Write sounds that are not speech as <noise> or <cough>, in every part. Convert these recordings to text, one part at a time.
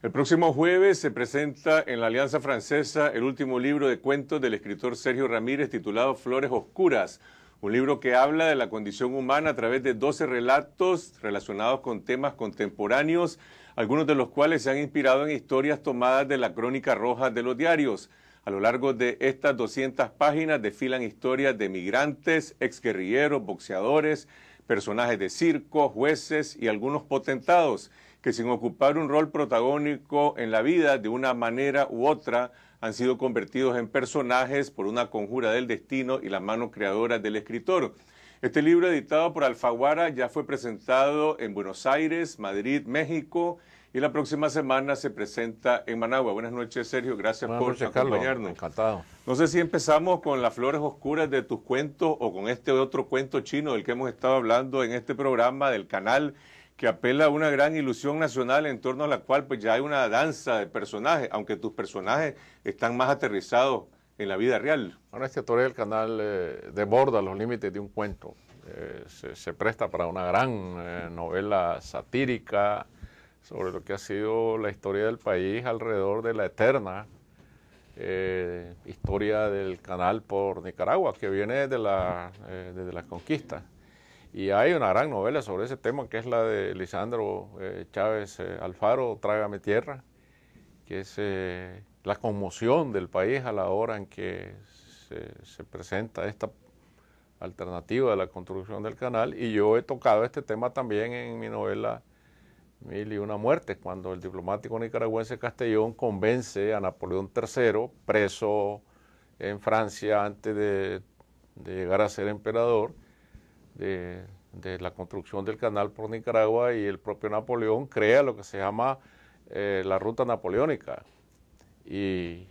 El próximo jueves se presenta en la Alianza Francesa el último libro de cuentos del escritor Sergio Ramírez titulado Flores Oscuras, un libro que habla de la condición humana a través de 12 relatos relacionados con temas contemporáneos, algunos de los cuales se han inspirado en historias tomadas de la crónica roja de los diarios. A lo largo de estas 200 páginas desfilan historias de migrantes, exguerrilleros, boxeadores, personajes de circo, jueces y algunos potentados que sin ocupar un rol protagónico en la vida de una manera u otra han sido convertidos en personajes por una conjura del destino y la mano creadora del escritor. Este libro editado por Alfaguara ya fue presentado en Buenos Aires, Madrid, México y la próxima semana se presenta en Managua. Buenas noches, Sergio. Gracias por acompañarnos. No sé si empezamos con las flores oscuras de tus cuentos o con este otro cuento chino del que hemos estado hablando en este programa del canal que apela a una gran ilusión nacional en torno a la cual pues ya hay una danza de personajes, aunque tus personajes están más aterrizados en la vida real. Bueno, esta historia del canal eh, desborda los límites de un cuento. Eh, se, presta para una gran eh, novela satírica sobre lo que ha sido la historia del país alrededor de la eterna historia del canal por Nicaragua, que viene de la, desde la conquista. Y hay una gran novela sobre ese tema que es la de Lisandro eh, Chávez eh, Alfaro, Trágame Tierra, que es eh, la conmoción del país a la hora en que se, presenta esta alternativa de la construcción del canal. Y yo he tocado este tema también en mi novela Mil y una muertes, cuando el diplomático nicaragüense Castellón convence a Napoleón III, preso en Francia antes de llegar a ser emperador, de, la construcción del canal por Nicaragua y el propio Napoleón crea lo que se llama eh, la ruta napoleónica. Y,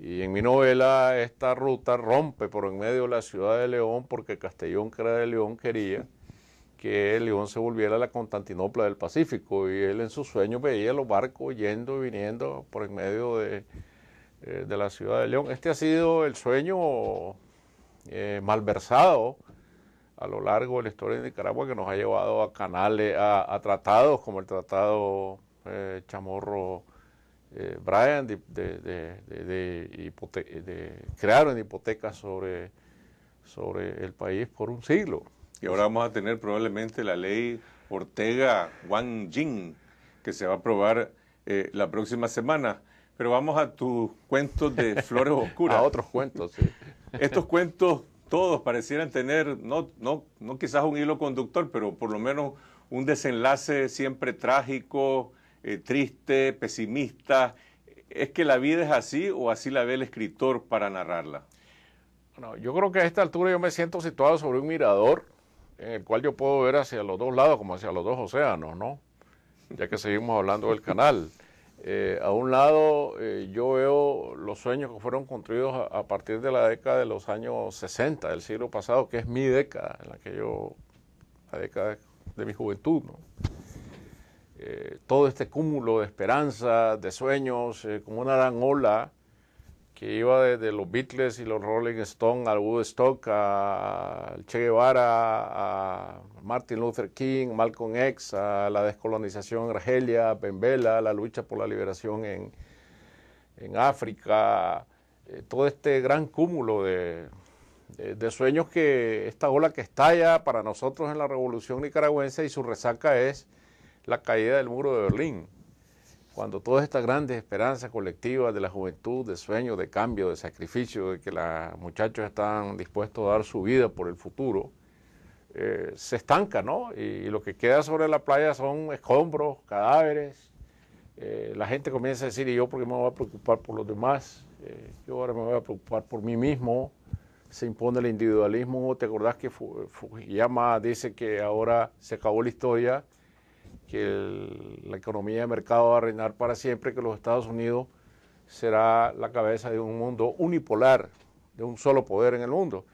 en mi novela esta ruta rompe por en medio la ciudad de León porque Castellón, que era de León, quería que León se volviera la Constantinopla del Pacífico y él en su sueño veía los barcos yendo y viniendo por en medio de, eh, la ciudad de León. Este ha sido el sueño eh, malversado a lo largo de la historia de Nicaragua que nos ha llevado a canales, a, tratados como el tratado eh, Chamorro eh, de, crear una hipoteca sobre, sobre el país por un siglo. Y ahora vamos a tener probablemente la ley Ortega Wang Jing, que se va a aprobar eh, la próxima semana. Pero vamos a tus cuentos de <laughs> flores oscuras. a otros cuentos, Estos cuentos todos parecieran tener, no, no, no quizás un hilo conductor, pero por lo menos un desenlace siempre trágico, eh, triste, pesimista. ¿Es que la vida es así o así la ve el escritor para narrarla? Bueno, yo creo que a esta altura yo me siento situado sobre un mirador en el cual yo puedo ver hacia los dos lados como hacia los dos océanos, ¿no? Ya que seguimos hablando del canal. Eh, a un lado, eh, yo veo los sueños que fueron construidos a, partir de la década de los años 60, del siglo pasado, que es mi década, en la que yo, la década de, mi juventud, eh, todo este cúmulo de esperanza, de sueños, como una gran ola que iba desde los Beatles y los Rolling Stones al Woodstock, al Che Guevara, a Martin Luther King, Malcolm X, la descolonización en Argelia, Pembela, la lucha por la liberación en, África, eh, todo este gran cúmulo de, sueños que esta ola que estalla para nosotros en la revolución nicaragüense y su resaca es la caída del muro de Berlín, cuando todas estas grandes esperanzas colectivas de la juventud, de sueños, de cambio, de sacrificio, de que los muchachos están dispuestos a dar su vida por el futuro, eh, se estanca, ¿no? Y, lo que queda sobre la playa son escombros, cadáveres. Eh, la gente comienza a decir, ¿y yo por me voy a preocupar por los demás? Eh, yo ahora me voy a preocupar por mí mismo. Se impone el individualismo. ¿Te acordás que Fujiyama dice que ahora se acabó la historia, que la economía de mercado va a reinar para siempre, que los Estados Unidos será la cabeza de un mundo unipolar, de un solo poder en el mundo?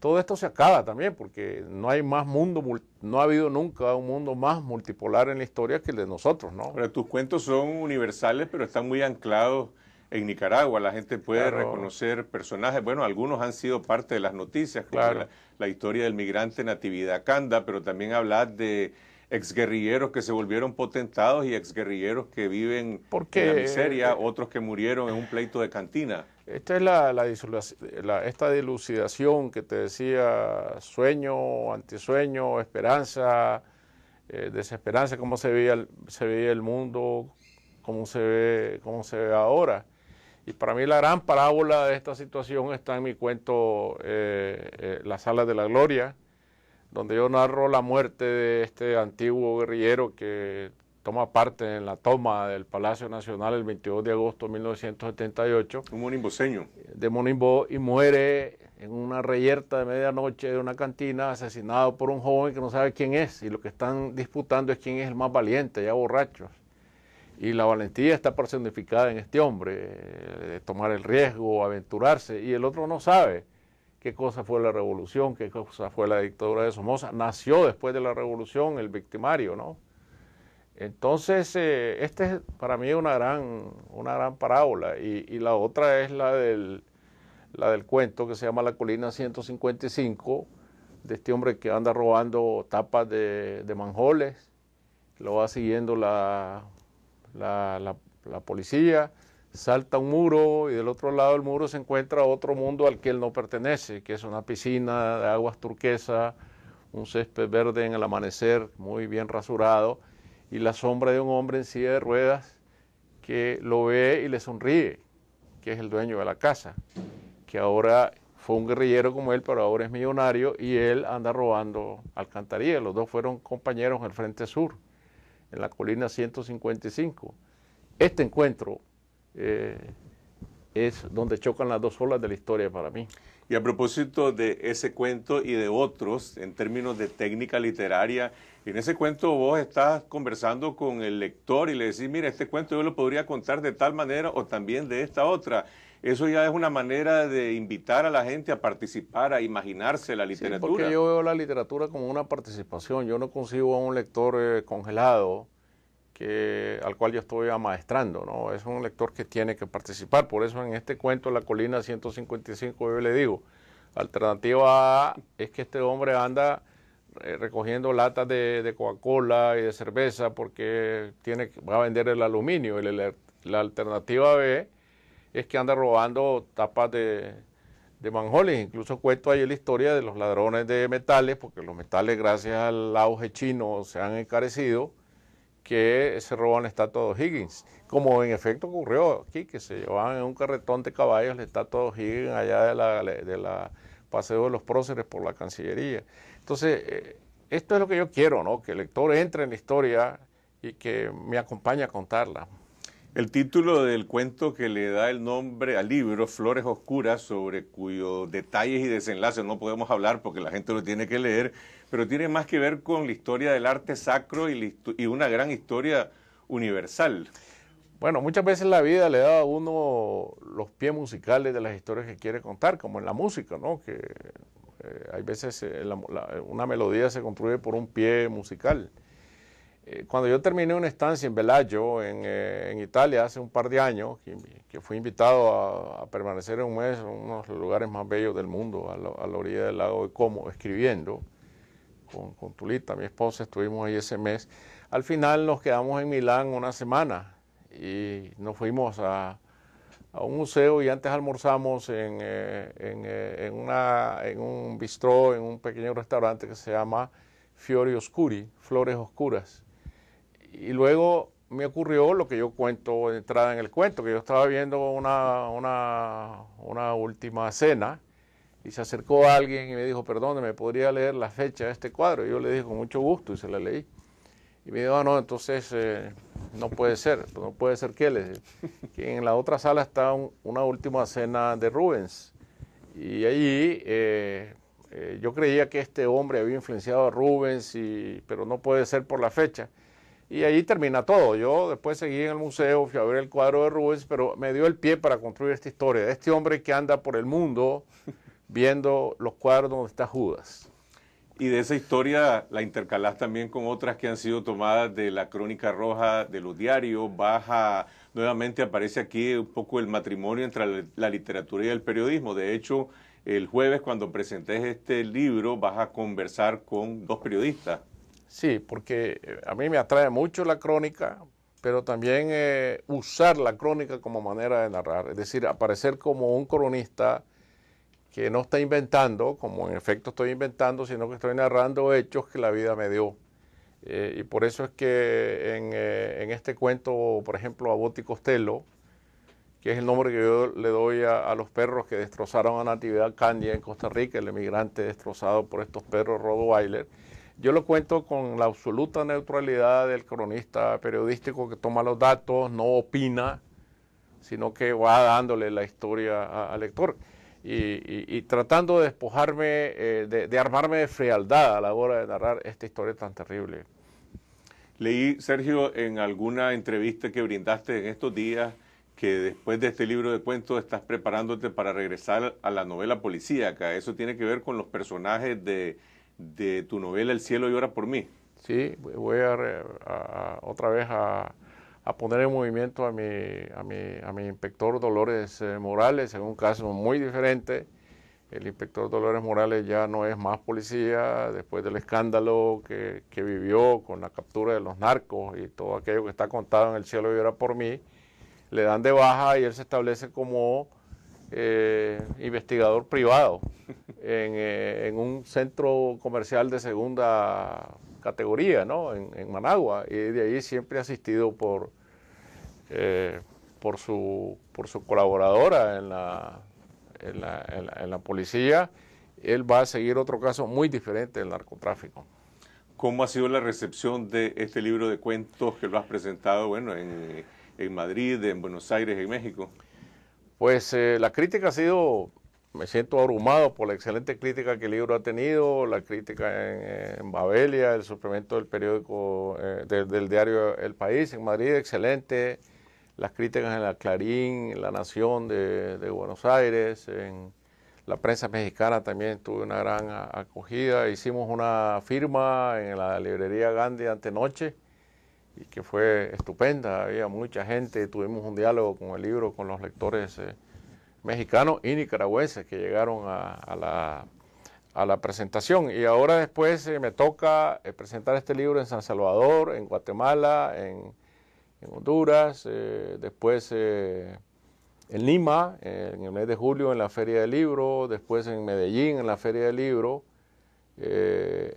todo esto se acaba también, porque no hay más mundo, no ha habido nunca un mundo más multipolar en la historia que el de nosotros, ¿no? tus cuentos son universales, pero están muy anclados en Nicaragua. La gente puede reconocer personajes, bueno, algunos han sido parte de las noticias, claro. la, historia del migrante Natividad Canda, pero también hablas de exguerrilleros que se volvieron potentados y exguerrilleros que viven en la miseria, eh, otros que murieron en un pleito de cantina. Esta es la, esta dilucidación que te decía sueño, antisueño, esperanza, eh, desesperanza, cómo se veía, el, se veía el mundo, cómo se ve, se ve ahora. Y para mí la gran parábola de esta situación está en mi cuento eh, Las alas de la gloria, donde yo narro la muerte de este antiguo guerrillero que toma parte en la toma del Palacio Nacional el 22 de agosto de 1978. Un monimboseño. De Monimbo y muere en una reyerta de medianoche de una cantina asesinado por un joven que no sabe quién es y lo que están disputando es quién es el más valiente, ya borrachos. Y la valentía está personificada en este hombre, eh, de tomar el riesgo, aventurarse, y el otro no sabe qué cosa fue la revolución, qué cosa fue la dictadura de Somoza. Nació después de la revolución el victimario, ¿no? Entonces, eh, esta es para mí una gran, una gran parábola. Y, la otra es la del, la del cuento que se llama La Colina 155, de este hombre que anda robando tapas de, manjoles, lo va siguiendo la, la policía salta un muro y del otro lado del muro se encuentra otro mundo al que él no pertenece, que es una piscina de aguas turquesas, un césped verde en el amanecer, muy bien rasurado, y la sombra de un hombre en silla de ruedas que lo ve y le sonríe, que es el dueño de la casa, que ahora fue un guerrillero como él, pero ahora es millonario y él anda robando alcantarillas. Los dos fueron compañeros en el Frente Sur, en la colina 155. Este encuentro eh, es donde chocan las dos olas de la historia para mí. Y a propósito de ese cuento y de otros, en términos de técnica literaria, en ese cuento vos estás conversando con el lector y le decís, mira, este cuento yo lo podría contar de tal manera o también de esta otra. Eso ya es una manera de invitar a la gente a participar, a imaginarse la literatura. porque yo veo la literatura como una participación. Yo no consigo a un lector eh, congelado al cual yo estoy amaestrando, ¿no? Es un lector que tiene que participar, por eso en este cuento La colina 155 yo le digo, alternativa A es que este hombre anda eh, recogiendo latas de, Coca-Cola y de cerveza porque tiene, va a vender el aluminio. la, alternativa B es que anda robando tapas de, de manjoles. Incluso cuento ahí la historia de los ladrones de metales, porque los metales, gracias al auge chino, se han encarecido que se roban la estatua de Higgins, como en efecto ocurrió aquí, que se llevaban en un carretón de caballos la estatua de Higgins allá de la, Paseo de los Próceres por la Cancillería. Entonces, eh, esto es lo que yo quiero, ¿no? Que el lector entre en la historia y que me acompañe a contarla. El título del cuento que le da el nombre al libro, Flores Oscuras, sobre cuyos detalles y desenlaces no podemos hablar porque la gente lo tiene que leer, pero tiene más que ver con la historia del arte sacro y, y una gran historia universal. Bueno, muchas veces la vida le da a uno los pies musicales de las historias que quiere contar, como en la música, ¿no? Que eh, hay veces eh, una melodía se construye por un pie musical. Eh, cuando yo terminé una estancia en Bellagio, en, Italia, hace un par de años, que, fui invitado a, permanecer un mes en uno de los lugares más bellos del mundo, a la orilla del lago de Como, escribiendo, con, Tulita, mi esposa, estuvimos ahí ese mes. Al final nos quedamos en Milán una semana y nos fuimos a, un museo y antes almorzamos en, eh, eh, en, un bistró, en un pequeño restaurante que se llama Fiori Oscuri, Flores Oscuras. Y luego me ocurrió lo que yo cuento, entrada en el cuento, que yo estaba viendo una, una última cena y se acercó a alguien y me dijo, perdón, ¿me podría leer la fecha de este cuadro? Y yo le dije, con mucho gusto, y se la leí. Y me dijo, ah, no, entonces eh, no puede ser, no puede ser que él. <laughs> Que en la otra sala está una última cena de Rubens. Y allí eh, eh, yo creía que este hombre había influenciado a Rubens, y, pero no puede ser por la fecha. Y ahí termina todo. Yo después seguí en el museo, fui a ver el cuadro de Rubens, pero me dio el pie para construir esta historia. Este hombre que anda por el mundo viendo los cuadros donde está Judas. Y de esa historia la intercalás también con otras que han sido tomadas de la crónica roja de los diarios, baja, nuevamente aparece aquí un poco el matrimonio entre la literatura y el periodismo. De hecho, el jueves cuando presentes este libro vas a conversar con dos periodistas. Sí, porque eh, a mí me atrae mucho la crónica, pero también eh, usar la crónica como manera de narrar, es decir, aparecer como un cronista que no está inventando, como en efecto estoy inventando, sino que estoy narrando hechos que la vida me dio. Eh, y por eso es que en, eh, este cuento, por ejemplo, a Botti Costello, que es el nombre que yo le doy a, los perros que destrozaron a Natividad Candia en Costa Rica, el emigrante destrozado por estos perros Rottweiler, yo lo cuento con la absoluta neutralidad del cronista periodístico que toma los datos, no opina, sino que va dándole la historia al lector y, tratando de despojarme, eh, de, armarme de frialdad a la hora de narrar esta historia tan terrible. Leí, Sergio, en alguna entrevista que brindaste en estos días, que después de este libro de cuentos estás preparándote para regresar a la novela policíaca. Eso tiene que ver con los personajes de, tu novela El cielo llora por mí. Sí, voy a otra vez a, a poner en movimiento a mi, a mi, a mi inspector Dolores eh, Morales en un caso muy diferente. El inspector Dolores Morales ya no es más policía después del escándalo que, vivió con la captura de los narcos y todo aquello que está contado en el cielo y era por mí. Le dan de baja y él se establece como eh, investigador privado <laughs> eh, en, un centro comercial de segunda categoría, ¿no? En, en Managua. Y de ahí siempre asistido por, eh, por, su, por su colaboradora en la, en la, en, la, policía, él va a seguir otro caso muy diferente del narcotráfico. ¿Cómo ha sido la recepción de este libro de cuentos que lo has presentado bueno, en, Madrid, en Buenos Aires, en México? Pues eh, la crítica ha sido, me siento abrumado por la excelente crítica que el libro ha tenido, la crítica en, Babelia, el suplemento del periódico, eh, del diario El País, en Madrid, excelente las críticas en la Clarín, en la Nación de, Buenos Aires, en la prensa mexicana también tuve una gran acogida. Hicimos una firma en la librería Gandhi antenoche y que fue estupenda, había mucha gente, tuvimos un diálogo con el libro, con los lectores eh, mexicanos y nicaragüenses que llegaron a, la, presentación. Y ahora después eh, me toca eh, presentar este libro en San Salvador, en Guatemala, en en Honduras, eh, después eh, en Lima, eh, en el mes de julio en la Feria del Libro, después en Medellín en la Feria del Libro, eh,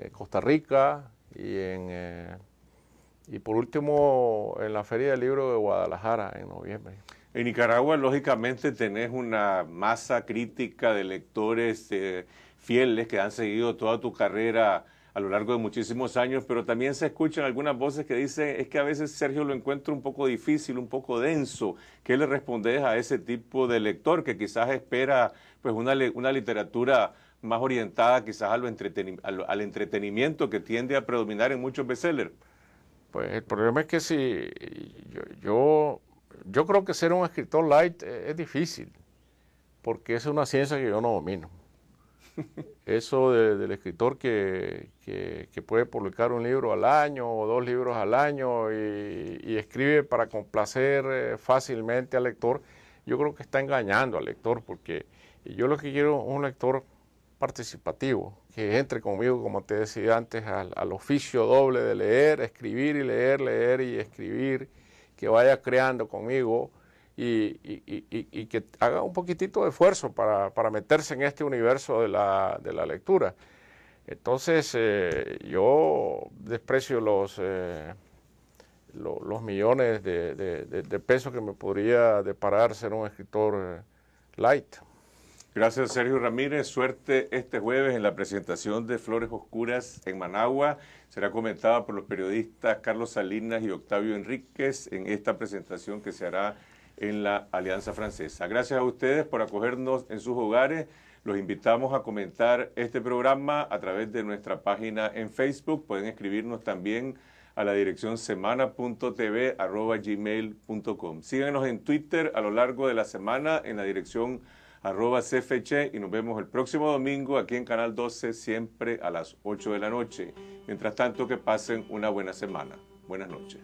en Costa Rica y, en, y por último en la Feria del Libro de Guadalajara en noviembre. En Nicaragua, lógicamente, tenés una masa crítica de lectores fieles que han seguido toda tu carrera a lo largo de muchísimos años, pero también se escuchan algunas voces que dicen es que a veces Sergio lo encuentro un poco difícil, un poco denso. ¿Qué le respondes a ese tipo de lector que quizás espera pues una, literatura más orientada quizás a lo al, entretenimiento que tiende a predominar en muchos bestsellers? Pues el problema es que si yo, yo, creo que ser un escritor light es difícil, porque es una ciencia que yo no domino. <laughs> eso del escritor que, puede publicar un libro al año o dos libros al año y, escribe para complacer eh, fácilmente al lector, yo creo que está engañando al lector, porque yo lo que quiero es un lector participativo, que entre conmigo, como te decía antes, al, al oficio doble de leer, escribir y leer, leer y escribir, que vaya creando conmigo y, que haga un poquitito de esfuerzo para, meterse en este universo de la, de lectura. Entonces, eh, yo desprecio los, eh, los millones de, de, de, pesos que me podría deparar ser un escritor eh, light. Gracias, Sergio Ramírez. Suerte este jueves en la presentación de Flores Oscuras en Managua. Será comentada por los periodistas Carlos Salinas y Octavio Enríquez en esta presentación que se hará en la Alianza Francesa. Gracias a ustedes por acogernos en sus hogares. Los invitamos a comentar este programa a través de nuestra página en Facebook. Pueden escribirnos también a la dirección semana.tv.gmail.com. Síganos en Twitter a lo largo de la semana en la dirección arroba y nos vemos el próximo domingo aquí en Canal 12, siempre a las 8 de la noche. Mientras tanto, que pasen una buena semana. Buenas noches.